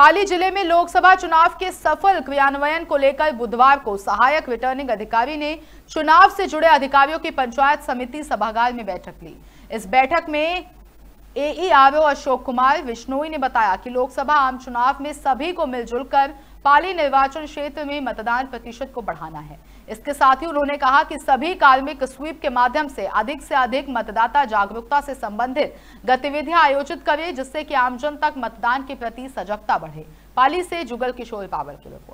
पाली जिले में लोकसभा चुनाव के सफल क्रियान्वयन को लेकर बुधवार को सहायक रिटर्निंग अधिकारी ने चुनाव से जुड़े अधिकारियों की पंचायत समिति सभागार में बैठक ली इस बैठक में एईआरओ अशोक कुमार विश्नोई ने बताया कि लोकसभा आम चुनाव में सभी को मिलजुल कर पाली निर्वाचन क्षेत्र में मतदान प्रतिशत को बढ़ाना है इसके साथ ही उन्होंने कहा कि सभी कार्मिक स्वीप के माध्यम से अधिक से अधिक मतदाता जागरूकता से संबंधित गतिविधियां आयोजित करें जिससे कि आमजन तक मतदान के प्रति सजगता बढ़े पाली से जुगल किशोर पावर की रिपोर्ट